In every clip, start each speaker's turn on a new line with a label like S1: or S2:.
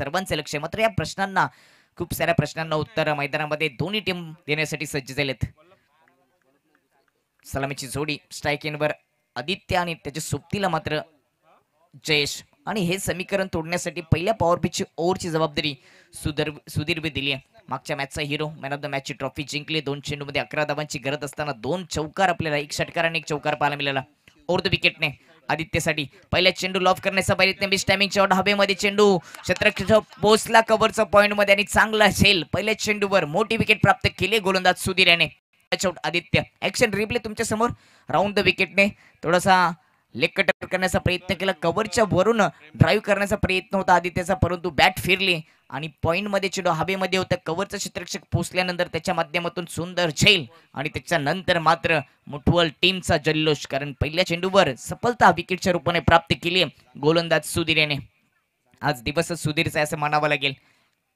S1: सर्वांचे लक्ष मात्र या प्रश्नांना खूप साऱ्या प्रश्नांना उत्तर मैदानामध्ये दोन्ही टीम देण्यासाठी सज्ज झालेत सलामीची जोडी इनवर आदित्य आणि त्याच्या सोबतीला मात्र जयेश आणि हे समीकरण तोडण्यासाठी पहिल्या पॉवर पिचची ओव्हरची जबाबदारी सुधीर सुधीरबी दिली आहे मागच्या मॅचचा हिरो मॅन ऑफ द ची ट्रॉफी जिंकली दोन चेंडू मध्ये अकरा धावांची गरज असताना दोन चौकार आपल्याला एक षटकार आणि एक चौकार पाहायला मिळाला ओव्हर द विकेटने आदित्यसाठी पहिल्या चेंडू लॉफ करण्याचा प्रयत्न च्या हवे हवेमध्ये चेंडू छत्रक्ष पोहोचला कव्हरचा पॉईंट मध्ये आणि चांगला झेल पहिल्या चेंडूवर मोठी विकेट प्राप्त केले गोलंदाज सुधीर याने आदित्य ऍक्शन रिप्ले तुमच्या समोर राऊंड द विकेटने थोडासा लेग करण्याचा प्रयत्न केला कव्हरच्या वरून ड्राईव्ह करण्याचा प्रयत्न होता आदित्यचा परंतु बॅट फिरली आणि मध्ये चेंडू हवेमध्ये होता कव्हरचा चित्रक्षक पोचल्यानंतर त्याच्या माध्यमातून सुंदर झेल आणि त्याच्यानंतर मात्र मुठवल टीमचा जल्लोष कारण पहिल्या चेंडूवर सफलता विकेटच्या रूपाने प्राप्त केली गोलंदाज सुधीर याने आज दिवस सुधीरचा असं म्हणावं लागेल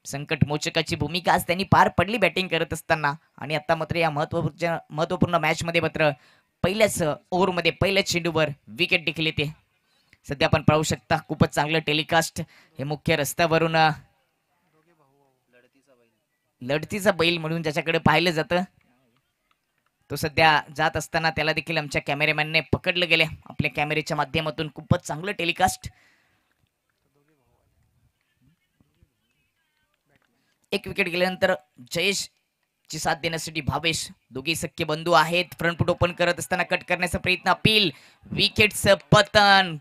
S1: संकट मोचकाची भूमिका आज त्यांनी पार पडली बॅटिंग करत असताना आणि आता मात्र या महत्वपूर्ण महत्वपूर्ण मध्ये मात्र पहिल्याच ओव्हरमध्ये पहिल्याच चेंडूवर विकेट देखील येते सध्या आपण पाहू शकता खूपच चांगलं टेलिकास्ट हे मुख्य रस्त्यावरून लढतीचा बैल म्हणून ज्याच्याकडे पाहिलं जातं तो सध्या जात असताना त्याला देखील आमच्या कॅमेरामॅनने पकडलं गेले आपल्या कॅमेरेच्या माध्यमातून खूपच चांगलं टेलिकास्ट एक विकेट गेल्यानंतर जयेश ची साथ देण्यासाठी भावेश दोघे सक्के बंधू आहेत फ्रंट फुट ओपन करत असताना कट करण्याचा प्रयत्न अपील विकेटच पतन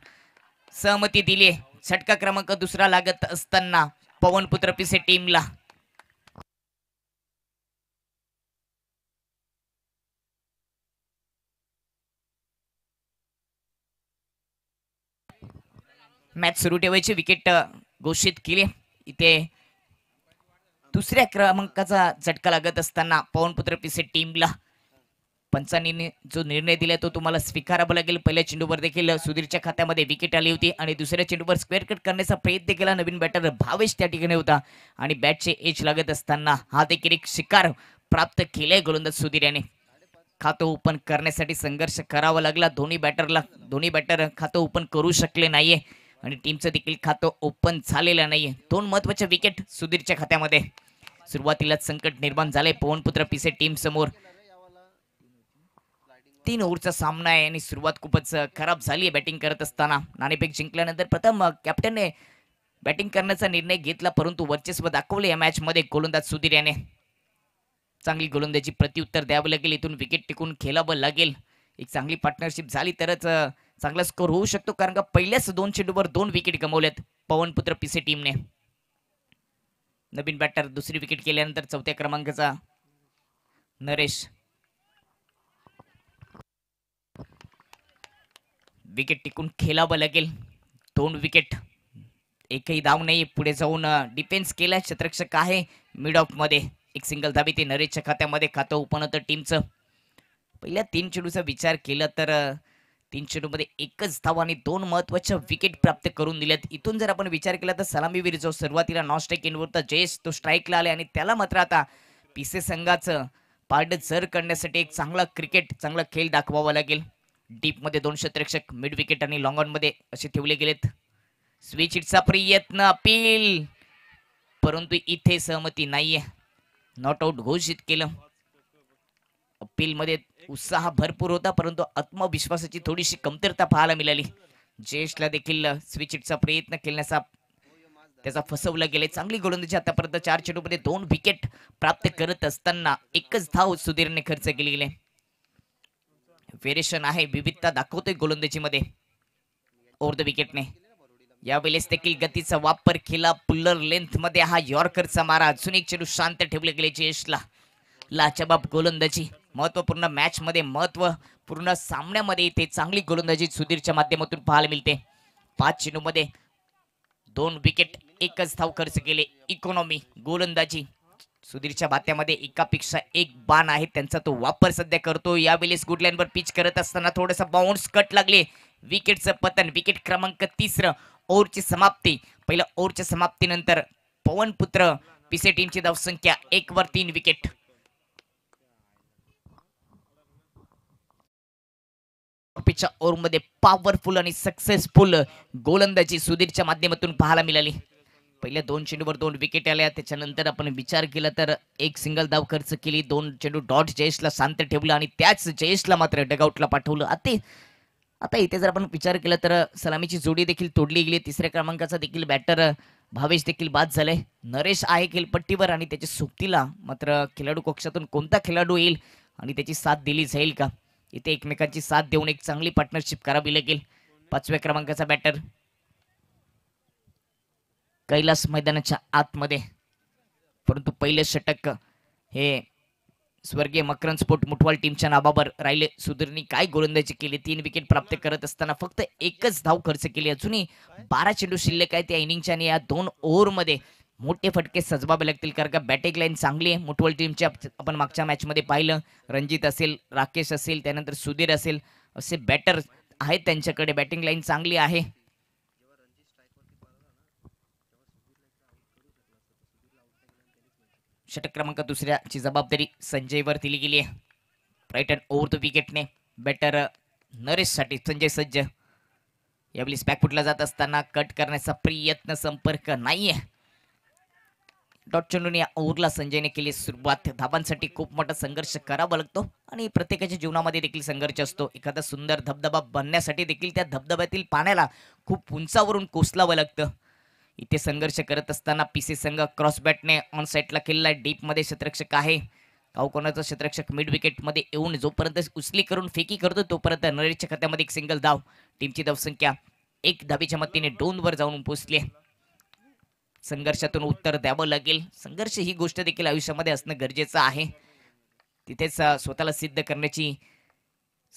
S1: सहमती दिली षटका क्रमांक दुसरा लागत असताना पवनपुत्र पिसे टीमला मॅच सुरू ठेवायची विकेट घोषित केली इथे दुसऱ्या क्रमांकाचा झटका लागत असताना पवनपुत्र पिसे टीमला पंचांनी जो निर्णय दिला तो तुम्हाला स्वीकारावा लागेल पहिल्या चेंडूवर देखील सुधीरच्या खात्यामध्ये विकेट आली होती आणि दुसऱ्या चेंडूवर स्क्वेअर कट करण्याचा प्रयत्न केला नवीन बॅटर भावेश त्या ठिकाणी होता आणि बॅटचे एज लागत असताना हा देखील एक शिकार प्राप्त केलाय गोलंदाज सुधीर याने खातं ओपन करण्यासाठी संघर्ष करावा लागला धोनी बॅटरला धोनी बॅटर खातं ओपन करू शकले नाहीये आणि टीमचं देखील खातं ओपन झालेलं नाहीये दोन महत्वाच्या विकेट सुधीरच्या खात्यामध्ये सुरुवातीलाच संकट निर्माण झालंय पवनपुत्र पिसे टीम समोर तीन ओव्हरचा सामना आहे आणि सुरुवात खूपच खराब झाली आहे बॅटिंग करत असताना नाणेपेक जिंकल्यानंतर प्रथम कॅप्टनने बॅटिंग करण्याचा निर्णय घेतला परंतु वर्चस्व दाखवले या मॅच मध्ये गोलंदाज सुधीर याने चांगली गोलंदाजी प्रत्युत्तर द्यावं लागेल इथून विकेट टिकून खेळावं लागेल एक चांगली पार्टनरशिप झाली तरच चांगला स्कोर होऊ शकतो कारण का पहिल्याच दोन चेंडूवर दोन विकेट गमावल्यात पवनपुत्र पिसे टीमने नवीन बॅटर दुसरी विकेट केल्यानंतर चौथ्या क्रमांकाचा नरेश विकेट टिकून खेळावं लागेल दोन विकेट एकही धाव नाही पुढे जाऊन डिफेन्स केला छत्रक्षक आहे मिड ऑफ मध्ये एक सिंगल धाबी ते नरेशच्या खात्यामध्ये खातं ओपन होतं टीमचं पहिल्या तीन चेडूचा विचार केला तर तीन मध्ये एकच धावाने दोन महत्वाच्या विकेट प्राप्त करून दिल्यात इथून जर आपण विचार केला तर सलामीवीर जो सुरुवातीला नॉन एंडवर होता तो स्ट्राईकला आले आणि त्याला मात्र आता पीसे संघाचं पार्ट जर करण्यासाठी एक चांगला क्रिकेट चांगला खेळ दाखवावा लागेल डीपमध्ये दोन शतरक्षक मिड विकेट आणि लॉंग ऑनमध्ये असे ठेवले गेलेत स्विच इटचा प्रयत्न अपील परंतु इथे सहमती नाहीये नॉट आउट घोषित केलं अपीलमध्ये उत्साह भरपूर होता परंतु आत्मविश्वासाची थोडीशी कमतरता पाहायला मिळाली जेशला देखील इटचा प्रयत्न केल्याचा त्याचा फसवला गेले चांगली गोलंदाजी आतापर्यंत चार चेंडूमध्ये दोन विकेट प्राप्त करत असताना एकच धाव सुधीरने खर्च केले गेले व्हेरिएशन आहे विविधता दाखवतोय गोलंदाजीमध्ये ओवर द विकेटने यावेळेस देखील गतीचा वापर केला पुलर लेंथ मध्ये हा यॉर्करचा मारा अजून एक चेडू शांत ठेवले गेले जेशला लाचबाब गोलंदाजी महत्वपूर्ण मॅचमध्ये महत्वपूर्ण सामन्यामध्ये इथे चांगली गोलंदाजी सुधीरच्या माध्यमातून पाहायला मिळते पाच मध्ये दोन विकेट एकच धाव खर्च केले इकॉनॉमी गोलंदाजी सुधीरच्या बात्यामध्ये एकापेक्षा एक बाण आहे त्यांचा तो वापर सध्या करतो यावेळेस गुडलँडवर पिच करत असताना थोडासा बाउंड कट लागले विकेटचं पतन विकेट क्रमांक तिसरं ओव्हरची समाप्ती पहिल्या ओव्हरच्या समाप्तीनंतर पवनपुत्र पिसे टीमची धावसंख्या एक वर तीन विकेट शेवटच्या ओव्हरमध्ये पॉवरफुल आणि सक्सेसफुल गोलंदाजी सुधीरच्या माध्यमातून पाहायला मिळाली पहिल्या दोन चेंडूवर दोन विकेट आल्या त्याच्यानंतर आपण विचार केला तर एक सिंगल धाव खर्च केली दोन चेंडू डॉट जयेशला शांत ठेवला आणि त्याच जयेशला मात्र डगआउटला पाठवलं आता आता इथे जर आपण विचार केला तर सलामीची जोडी देखील तोडली गेली तिसऱ्या क्रमांकाचा देखील बॅटर भावेश देखील बाद झाले नरेश आहे खेलपट्टीवर आणि त्याच्या सुक्तीला मात्र खेळाडू कक्षातून कोणता खेळाडू येईल आणि त्याची साथ दिली जाईल का इथे एकमेकांची साथ देऊन एक चांगली पार्टनरशिप करावी लागेल पाचव्या क्रमांकाचा बॅटर कैलास मैदानाच्या आतमध्ये परंतु पहिले षटक हे स्वर्गीय मकरन स्पोर्ट मुठवाल टीमच्या नावावर राहिले सुधीरनी काय गोलंदाजी केली तीन विकेट प्राप्त करत असताना फक्त एकच धाव खर्च केली अजूनही बारा चेंडू शिल्लक आहे त्या इनिंगच्या आणि या दोन ओव्हरमध्ये मोठे फटके सजवावे लागतील कारण का बॅटिंग लाईन चांगली आहे मुठवल टीमच्या आपण मागच्या मॅचमध्ये पाहिलं रणजित असेल राकेश असेल त्यानंतर सुधीर असेल असे बॅटर आहेत त्यांच्याकडे बॅटिंग लाईन चांगली आहे षटक क्रमांक दुसऱ्याची जबाबदारी संजयवर दिली गेली आहे राईट ओव्हर द विकेटने बॅटर नरेशसाठी संजय सज्ज यावेळी फुटला जात असताना कट करण्याचा प्रयत्न संपर्क नाही आहे डॉट चेंडून या ओव्हरला संजयने केली सुरुवात धाबांसाठी खूप मोठा संघर्ष करावा लागतो आणि प्रत्येकाच्या जीवनामध्ये देखील संघर्ष असतो एखादा सुंदर धबधबा बनण्यासाठी देखील त्या धबधब्यातील पाण्याला खूप उंचावरून कोसलावं लागतं इथे संघर्ष करत असताना पी सी संघ क्रॉस बॅटने ऑन साईडला केलेला मध्ये क्षेत्रक्षक आहे कोणाचा क्षेत्रक्षक मिड विकेटमध्ये येऊन जोपर्यंत उचली करून फेकी करतो तोपर्यंत नरेशच्या खात्यामध्ये एक सिंगल धाव टीमची धावसंख्या एक धाबीच्या मतीने दोनवर जाऊन पोहोचली आहे संघर्षातून उत्तर द्यावं लागेल संघर्ष ही गोष्ट देखील आयुष्यामध्ये असणं गरजेचं आहे तिथेच स्वतःला सिद्ध करण्याची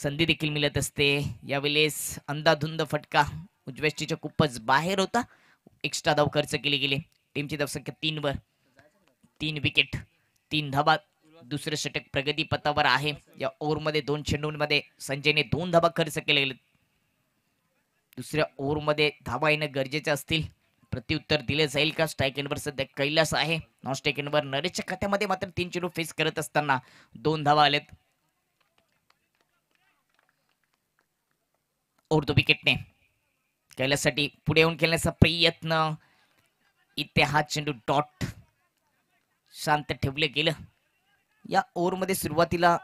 S1: संधी देखील मिळत असते यावेळेस अंधाधुंद फटका उज्वेष्टीच्या खूपच बाहेर होता एक्स्ट्रा धाव खर्च केले गेले टीमची धावसंख्या तीन वर तीन विकेट तीन धाबा दुसरे षटक प्रगती पथावर आहे या ओव्हरमध्ये दोन चेंडूंमध्ये संजयने दोन धाबा खर्च केले गेले दुसऱ्या ओव्हरमध्ये धाबा येणं गरजेचे असतील प्रत्युत्तर दिले जाईल का स्ट्राईक सध्या कैलास आहे नॉन स्ट्राईक नरेशच्या खात्यामध्ये मात्र तीन चेंडू फेस करत असताना दोन धावा आलेत उर्दू विकेटने कैलाससाठी पुढे येऊन खेळण्याचा प्रयत्न इथे हा चेंडू डॉट शांत ठेवले गेलं या ओव्हरमध्ये सुरुवातीला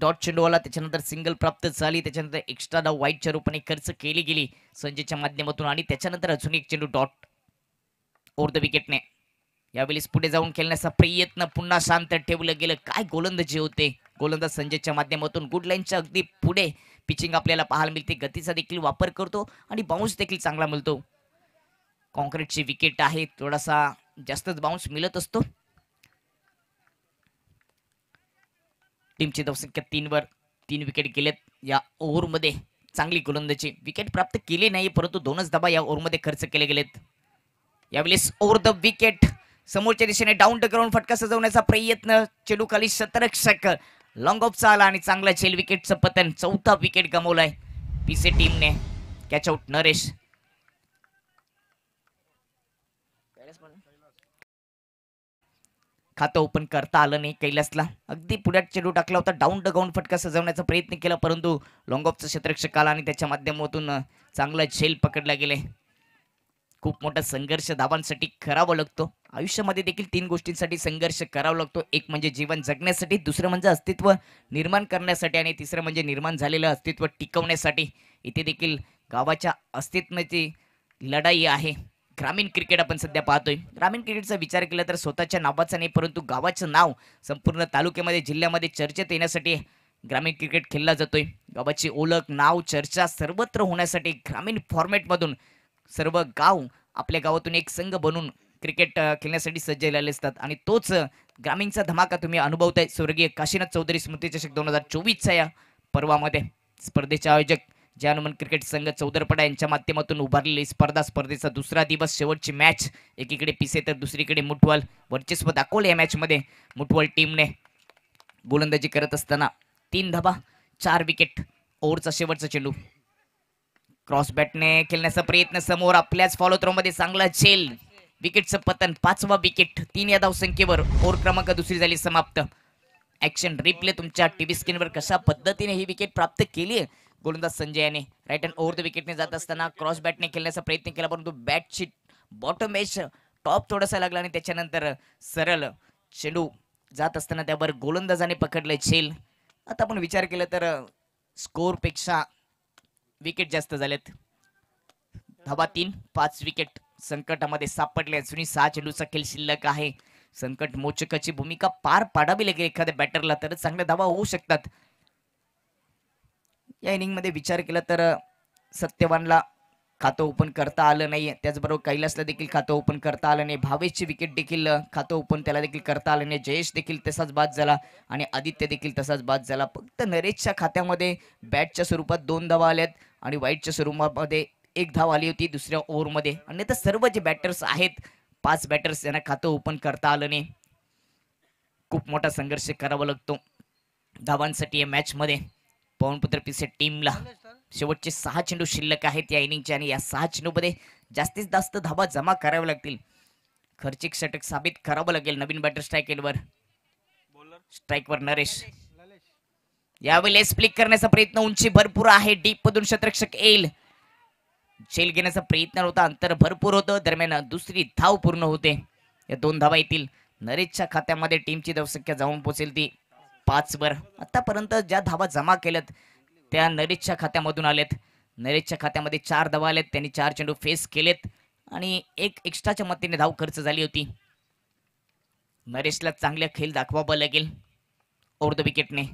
S1: डॉट चेंडू आला त्याच्यानंतर सिंगल प्राप्त झाली त्याच्यानंतर एक्स्ट्रा डाव वाईटच्या रूपाने खर्च केली गेली संजयच्या माध्यमातून आणि त्याच्यानंतर अजून एक चेंडू डॉट ओव्हर द विकेटने यावेळेस पुढे जाऊन खेळण्याचा प्रयत्न पुन्हा शांत ठेवलं गेलं काय गोलंदाजी होते गोलंदाज संजयच्या माध्यमातून गुड लाईनच्या अगदी पुढे पिचिंग आपल्याला पाहायला मिळते गतीचा देखील वापर करतो आणि बाउन्स देखील चांगला मिळतो कॉन्क्रीटची विकेट आहे थोडासा जास्तच बाउन्स मिळत असतो टीमची धावसंख्या वर तीन विकेट गेलेत या ओव्हरमध्ये चांगली गोलंदाजी विकेट प्राप्त केली नाही परंतु दोनच दबा या ओव्हरमध्ये खर्च केले गेलेत यावेळेस ओव्हर द विकेट समोरच्या दिशेने डाऊन द ग्राउंड फटका सजवण्याचा प्रयत्न खाली शतरक्षक लॉंग चा आला आणि चांगला झेल विकेटचं पतन चौथा विकेट गमवलाय पीसी टीमने कॅच आउट नरेश खातं ओपन करता आलं नाही कैलासला अगदी पुढ्यात चेडू टाकला होता डाऊन द ग्राउंड फटका सजवण्याचा प्रयत्न केला परंतु लॉंग ऑफचा क्षेत्रक्षक आला आणि त्याच्या माध्यमातून चांगला झेल पकडला गेले खूप मोठा संघर्ष दाबांसाठी करावा लागतो आयुष्यामध्ये देखील तीन गोष्टींसाठी संघर्ष करावा लागतो एक म्हणजे जीवन जगण्यासाठी दुसरं म्हणजे अस्तित्व निर्माण करण्यासाठी आणि तिसरं म्हणजे निर्माण झालेलं अस्तित्व टिकवण्यासाठी इथे देखील गावाच्या अस्तित्वाची लढाई आहे ग्रामीण क्रिकेट आपण सध्या पाहतोय ग्रामीण क्रिकेटचा विचार केला तर स्वतःच्या नावाचा नाही परंतु गावाचं नाव संपूर्ण तालुक्यामध्ये जिल्ह्यामध्ये चर्चेत येण्यासाठी ग्रामीण क्रिकेट खेळला जातोय गावाची ओळख नाव चर्चा सर्वत्र होण्यासाठी ग्रामीण फॉर्मॅटमधून सर्व गाव आपल्या गावातून एक संघ बनून क्रिकेट खेळण्यासाठी सज्ज झालेले असतात आणि तोच ग्रामीणचा धमाका तुम्ही अनुभवताय स्वर्गीय काशीनाथ चौधरी स्मृती चषक दोन हजार चोवीसचा या पर्वामध्ये स्पर्धेचे आयोजक हनुमान क्रिकेट संघ चौधरपडा यांच्या माध्यमातून उभारलेली स्पर्धा स्पर्धेचा दुसरा दिवस शेवटची मॅच एकीकडे पिसे तर दुसरीकडे मुठवाल वर्चस्व दाखवले या मॅचमध्ये मुठवाल टीमने गोलंदाजी करत असताना तीन धबा चार विकेट ओव्हरचा शेवटचा चेंडू क्रॉस बॅटने खेळण्याचा प्रयत्न समोर आपल्याच फॉलो थ्रो मध्ये चांगला झेल विकेटचं पतन पाचवा विकेट तीन या धावसंख्येवर ओव्हर क्रमांक दुसरी झाली समाप्त ऍक्शन रिप्ले तुमच्या टीव्ही स्क्रीनवर कशा पद्धतीने ही विकेट प्राप्त केली आहे गोलंदाज संजय याने राईट हँड ओव्हर द विकेटने जात असताना क्रॉस बॅटने खेळण्याचा प्रयत्न केला परंतु बॅटची बॉटम एज टॉप थोडासा लागला आणि त्याच्यानंतर सरळ चेंडू जात असताना त्यावर गोलंदाजाने पकडलं झेल आता आपण विचार केला तर स्कोरपेक्षा विकेट जास्त झालेत धाबा तीन पाच विकेट संकटामध्ये सापडले असून सहा चेंडूचा खेळ शिल्लक आहे संकट मोचकाची भूमिका पार पाडावी लागेल एखाद्या बॅटरला तर चांगल्या धावा होऊ शकतात या इनिंग मध्ये विचार केला तर सत्यवानला खातं ओपन करता आलं नाही त्याचबरोबर कैलासला देखील खातं ओपन करता आलं नाही भावेशची विकेट देखील खातं ओपन त्याला देखील करता आलं नाही जयेश देखील तसाच बाद झाला आणि आदित्य देखील तसाच बाद झाला फक्त नरेशच्या खात्यामध्ये बॅटच्या स्वरूपात दोन धावा आल्यात आणि वाईटच्या स्वरूपामध्ये एक धाव आली होती दुसऱ्या ओव्हरमध्ये आणि तर सर्व जे बॅटर्स आहेत पाच बॅटर्स यांना खातं ओपन करता आलं नाही खूप मोठा संघर्ष करावा लागतो धावांसाठी या मॅचमध्ये पवनपुत्र पिसे टीमला शेवटचे सहा चेंडू शिल्लक आहेत या इनिंगचे आणि या सहा चेंडूमध्ये जास्तीत जास्त धावा जमा कराव्या लागतील खर्चिक षटक साबित करावं लागेल नवीन बॅटर स्ट्रायकेलवर स्ट्राईकवर नरेश यावेळी क्लिक करण्याचा प्रयत्न उंची भरपूर आहे डीप मधून शतरक्षक येईल झेल घेण्याचा प्रयत्न होता अंतर भरपूर होतं दरम्यान दुसरी धाव पूर्ण होते या दोन धावा येतील नरेशच्या खात्यामध्ये टीमची धावसंख्या जाऊन पोहोचेल ती पाच वर आतापर्यंत ज्या धावा जमा केल्यात त्या नरेशच्या खात्यामधून आलेत नरेशच्या खात्यामध्ये चार धावा आल्यात त्यांनी चार चेंडू फेस केलेत आणि एक एक्स्ट्राच्या मतीने धाव खर्च झाली होती नरेशला चांगल्या खेळ दाखवावं लागेल ओव्हर विकेटने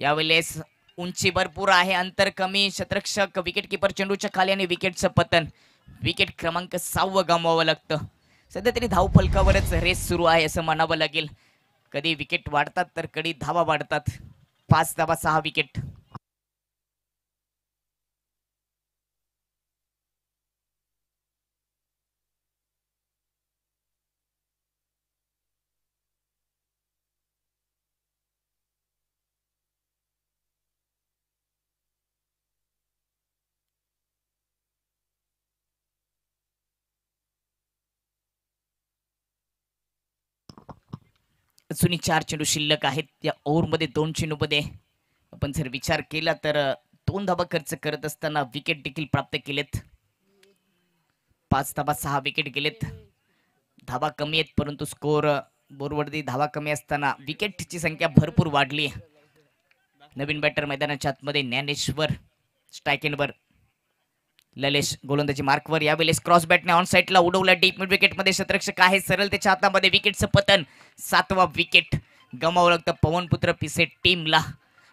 S1: यावेळेस उंची भरपूर आहे अंतर कमी शतरक्षक विकेट किपर चेंडूच्या खाली आणि विकेटचं पतन विकेट क्रमांक सहावं गमवावं लागतं सध्या तरी धाव फलकावरच रेस सुरू आहे असं म्हणावं लागेल कधी विकेट वाढतात तर कधी धावा वाढतात पाच धावा सहा विकेट अजूनही चार चेंडू शिल्लक आहेत त्या ओव्हरमध्ये दोन चेंडूमध्ये आपण जर विचार केला तर दोन धाबा खर्च करत असताना विकेट देखील प्राप्त केलेत पाच धाबा सहा विकेट गेलेत धाबा कमी आहेत परंतु स्कोअर बोरवरती धावा कमी असताना विकेटची संख्या भरपूर वाढली नवीन बॅटर मैदानाच्या आतमध्ये ज्ञानेश्वर स्ट्रायकेनवर ललेश गोलंदाजी मार्कवर यावेळेस क्रॉस बॅटने ऑन साईडला उडवला डीप मिड विकेटमध्ये शतरक्षक आहे सरळ त्याच्या हातामध्ये विकेटचं पतन सातवा विकेट गमावं लागतं पवनपुत्र पिसे टीमला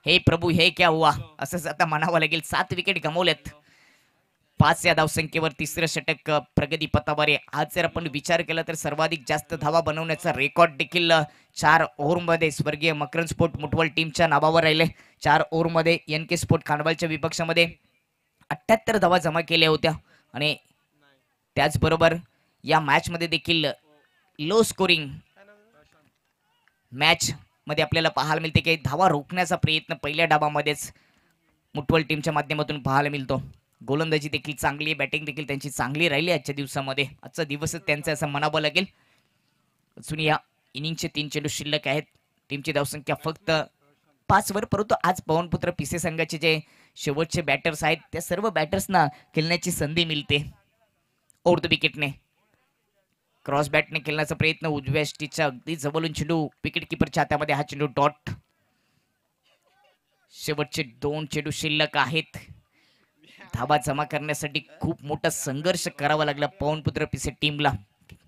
S1: हे प्रभू हे क्या हुआ असंच आता म्हणावं लागेल सात विकेट गमावल्यात पाच या धावसंख्येवर तिसरं षटक प्रगती पथावर आहे आज जर आपण विचार केला तर सर्वाधिक जास्त धावा बनवण्याचा रेकॉर्ड देखील चार ओव्हरमध्ये स्वर्गीय मकरन स्पोर्ट मुटवल टीमच्या नावावर राहिले चार ओव्हरमध्ये एन के स्पोर्ट खानवालच्या विपक्षामध्ये अठ्ठ्याहत्तर धावा जमा केल्या होत्या आणि त्याचबरोबर या मॅचमध्ये देखील लो स्कोरिंग मॅच मध्ये आपल्याला पाहायला मिळते की धावा रोखण्याचा प्रयत्न पहिल्या डाबामध्येच मुटवल टीमच्या माध्यमातून पाहायला मिळतो गोलंदाजी देखील चांगली बॅटिंग देखील त्यांची चांगली राहिली आजच्या दिवसामध्ये आजचा दिवसच त्यांचं असं म्हणावं लागेल अजून या इनिंगचे तीन चेंडू शिल्लक आहेत टीमची धावसंख्या फक्त पाचवर परंतु आज पवनपुत्र पिसे संघाचे जे शेवटचे बॅटर्स आहेत त्या सर्व बॅटर्सना खेळण्याची संधी मिळते ओर द विकेटने क्रॉस बॅटने खेळण्याचा प्रयत्न उजव्या स्टीच्या अगदी जवळून चेंडू विकेट किपरच्या हातामध्ये हा चेंडू डॉट शेवटचे दोन चेंडू शिल्लक आहेत धाबा जमा करण्यासाठी खूप मोठा संघर्ष करावा लागला पवनपुत्र पिसे टीमला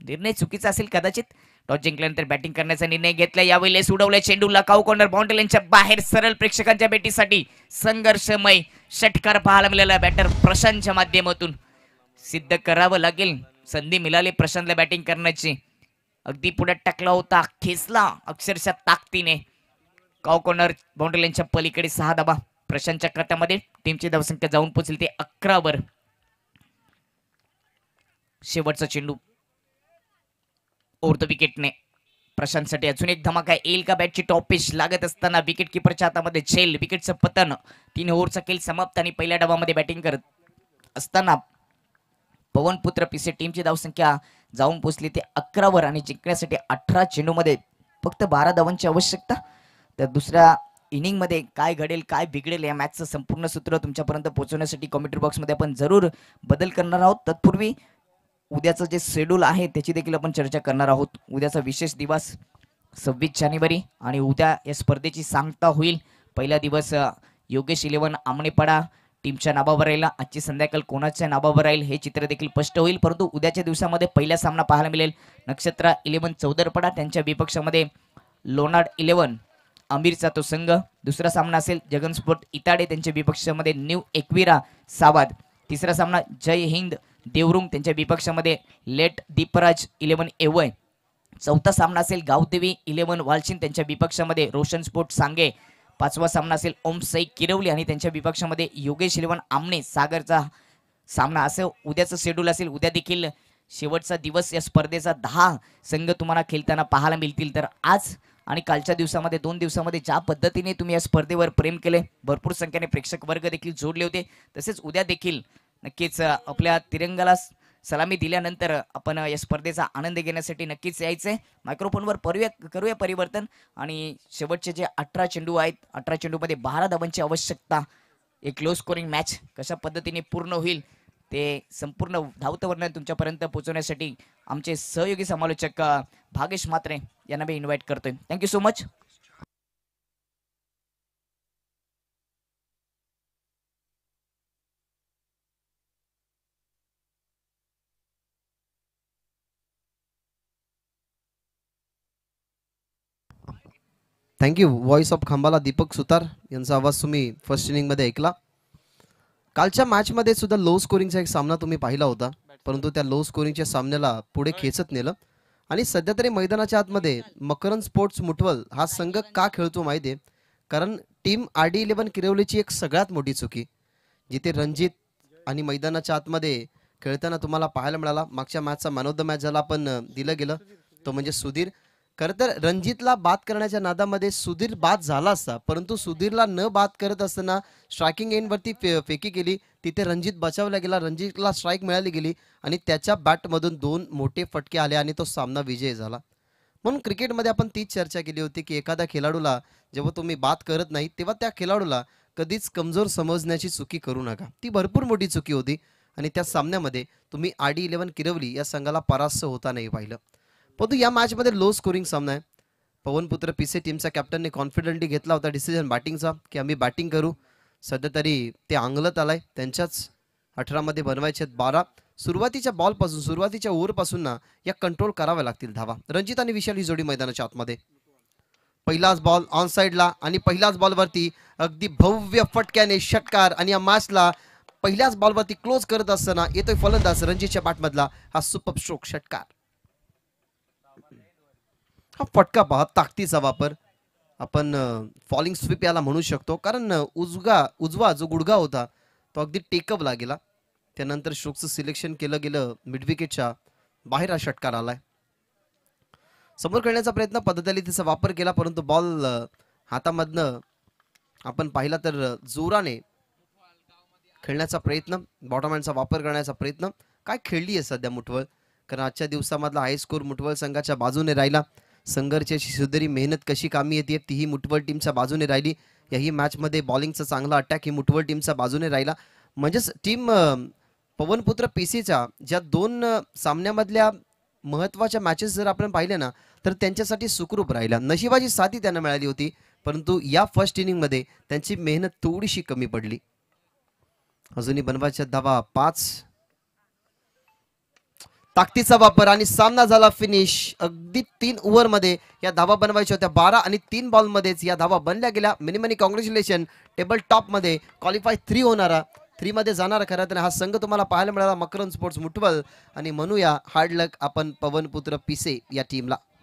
S1: निर्णय चुकीचा असेल कदाचित टॉस जिंकल्यानंतर बॅटिंग करण्याचा निर्णय घेतला यावेळी उडवले चेंडूला काऊ कॉर्नर लाईनच्या बाहेर सरळ प्रेक्षकांच्या भेटीसाठी संघर्षमय षटकार पाहायला मिळाला बॅटर प्रशांतच्या माध्यमातून सिद्ध करावं लागेल संधी मिळाली प्रशांतला बॅटिंग करण्याची अगदी पुढे टाकला होता खेचला अक्षरशः ताकदीने काऊ कॉर्नर लाईनच्या पलीकडे सहा दबा प्रशांतच्या कथामध्ये टीमची धावसंख्या जाऊन पोचली ते अकरावर शेवटचा चेंडू ओव्हर विकेटने प्रशांतसाठी अजून एक धमाका येईल का बॅटची टॉप पिच लागत असताना विकेट किपरच्या हातामध्ये झेल विकेटचं पतन तीन ओव्हरचा खेळ समाप्त आणि पहिल्या डबामध्ये बॅटिंग करत असताना पवन पुत्र पिसे टीमची धावसंख्या जाऊन पोचली ते अकरावर आणि जिंकण्यासाठी अठरा चेंडूमध्ये फक्त बारा धावांची आवश्यकता तर दुसऱ्या इनिंगमध्ये काय घडेल काय बिघडेल या मॅचचं संपूर्ण सूत्र तुमच्यापर्यंत पोहोचवण्यासाठी कॉम्प्युटर बॉक्समध्ये आपण जरूर बदल करणार आहोत तत्पूर्वी उद्याचं जे शेड्यूल आहे त्याची देखील आपण चर्चा करणार आहोत उद्याचा विशेष दिवस सव्वीस जानेवारी आणि उद्या या स्पर्धेची सांगता होईल पहिला दिवस योगेश इलेवन आमणेपाडा टीमच्या नावावर राहील आजची संध्याकाळ कोणाच्या नावावर राहील हे चित्र देखील स्पष्ट होईल परंतु उद्याच्या दिवसामध्ये पहिला सामना पाहायला मिळेल नक्षत्र इलेवन चौदरपडा त्यांच्या विपक्षामध्ये लोनार्ड इलेवन अमीरचा तो संघ दुसरा सामना असेल जगन इताडे त्यांच्या विपक्षामध्ये न्यू एकविरा सावाद तिसरा सामना जय हिंद देवरुंग त्यांच्या विपक्षामध्ये लेट दीपराज इलेव्हन एवय चौथा सामना असेल गावदेवी इलेव्हन वालचिन त्यांच्या विपक्षामध्ये रोशन स्पोर्ट सांगे पाचवा सामना असेल ओम सई किरवली आणि त्यांच्या विपक्षामध्ये योगेश इलेव्हन आमणे सागरचा सामना असं उद्याचं शेड्यूल असेल उद्या देखील शेवटचा दिवस या स्पर्धेचा दहा संघ तुम्हाला खेळताना पाहायला मिळतील तर आज आणि कालच्या दिवसामध्ये दोन दिवसामध्ये ज्या पद्धतीने तुम्ही या स्पर्धेवर प्रेम केले भरपूर संख्येने प्रेक्षक वर्ग देखील जोडले होते तसेच उद्या देखील नक्कीच आपल्या तिरंगाला सलामी दिल्यानंतर आपण या स्पर्धेचा आनंद घेण्यासाठी नक्कीच आहे मायक्रोफोनवर परूया करूया परिवर्तन आणि शेवटचे जे अठरा चेंडू आहेत अठरा चेंडूमध्ये बारा धावांची आवश्यकता एक क्लोज स्कोरिंग मॅच कशा पद्धतीने पूर्ण होईल ते संपूर्ण धावतं वर्णन तुमच्यापर्यंत पोहोचवण्यासाठी आमचे सहयोगी समालोचक भागेश म्हात्रे यांना मी इन्व्हाइट करतोय thank you so much
S2: thank you voice of खांबाला दीपक सुतार यांचा आवाज तुम्ही फर्स्ट इनिंगमध्ये ऐकला कालच्या मॅचमध्ये सुद्धा लो स्कोरिंगचा एक सामना तुम्ही पाहिला होता परंतु त्या लो स्कोरिंगच्या सामन्याला पुढे खेचत नेलं आणि सध्या तरी मैदानाच्या आतमध्ये मकरन स्पोर्ट्स मुठवल हा संघ का खेळतो माहिती आहे कारण टीम आर डी इलेव्हन किरवलीची एक सगळ्यात मोठी चुकी जिथे रणजित आणि मैदानाच्या आतमध्ये खेळताना तुम्हाला पाहायला मिळाला मागच्या मॅचचा मॅन ऑफ द मॅच ज्याला आपण दिलं गेलं तो म्हणजे सुधीर खरं तर रणजितला बाद करण्याच्या नादामध्ये सुधीर बाद झाला असता परंतु सुधीरला न बाद करत असताना स्ट्रायकिंग एंडवरती फे फेकी केली तिथे रणजित बचावला गेला रणजितला स्ट्राईक मिळाली गेली आणि त्याच्या बॅटमधून दोन मोठे फटके आले आणि तो सामना विजय झाला म्हणून क्रिकेटमध्ये आपण तीच चर्चा केली होती की एखाद्या खेळाडूला जेव्हा तुम्ही बाद करत नाही तेव्हा त्या खेळाडूला कधीच कमजोर समजण्याची चुकी करू नका ती भरपूर मोठी चुकी होती आणि त्या सामन्यामध्ये तुम्ही आडी इलेव्हन किरवली या संघाला परास्त होता नाही पाहिलं परंतु या मॅचमध्ये लो स्कोरिंग सामना आहे पवनपुत्र पिसे टीमचा कॅप्टनने कॉन्फिडंटली घेतला होता डिसिजन बॅटिंगचा की आम्ही बॅटिंग करू सध्या तरी ते आंगलत आलाय त्यांच्याच अठरामध्ये बनवायचे आहेत बारा सुरुवातीच्या बॉलपासून सुरुवातीच्या ओव्हरपासून ना या कंट्रोल कराव्या लागतील धावा रणजित आणि विशाल ही जोडी मैदानाच्या आतमध्ये पहिलाच बॉल ऑन साईडला आणि पहिल्याच बॉलवरती अगदी भव्य फटक्याने षटकार आणि या मॅचला पहिल्याच बॉलवरती क्लोज करत असताना येतोय फलंदाज रणजितच्या बाटमधला हा सुपर स्ट्रोक षटकार हा फटका पहा ताकदीचा वापर आपण फॉलिंग स्वीप याला म्हणू शकतो कारण उजगा उजवा जो गुडगा होता तो अगदी टेकअपला गेला त्यानंतर शोकचं सिलेक्शन केलं गेलं मिडविकेटच्या बाहेर हा षटकार आलाय समोर करण्याचा प्रयत्न तिचा वापर केला परंतु बॉल हातामधनं आपण पाहिला तर जोराने खेळण्याचा प्रयत्न बॉटमॅनचा वापर करण्याचा प्रयत्न काय खेळली आहे सध्या मुठवळ कारण आजच्या दिवसामधला हायस्कोर मुठवळ संघाच्या बाजूने राहिला संघर्षाची सुधरी मेहनत कशी कामी येते तीही मुठवळ टीमच्या बाजूने राहिली याही मॅचमध्ये बॉलिंगचा चांगला अटॅक ही मुठवळ टीमच्या बाजूने राहिला म्हणजेच टीम पवनपुत्र पीसीच्या ज्या दोन सामन्यामधल्या महत्त्वाच्या मॅचेस जर आपण पाहिले ना तर त्यांच्यासाठी सुखरूप राहिला नशिबाची साथी त्यांना मिळाली होती परंतु या फर्स्ट इनिंगमध्ये त्यांची मेहनत थोडीशी कमी पडली अजूनही बनवाच्या धावा पाच ताकदीचा वापर आणि सामना झाला फिनिश अगदी तीन ओव्हरमध्ये या धावा बनवायच्या होत्या बारा आणि तीन बॉलमध्येच या धावा बनल्या गेल्या मिनिमनी कॉंग्रॅच्युलेशन टेबल टॉपमध्ये क्वालिफाय थ्री होणारा थ्रीमध्ये जाणारा खरं तर हा संघ तुम्हाला पाहायला मिळाला मकरन स्पोर्ट्स मुटवल आणि म्हणूया हार्ड लक आपण पवनपुत्र पिसे या टीमला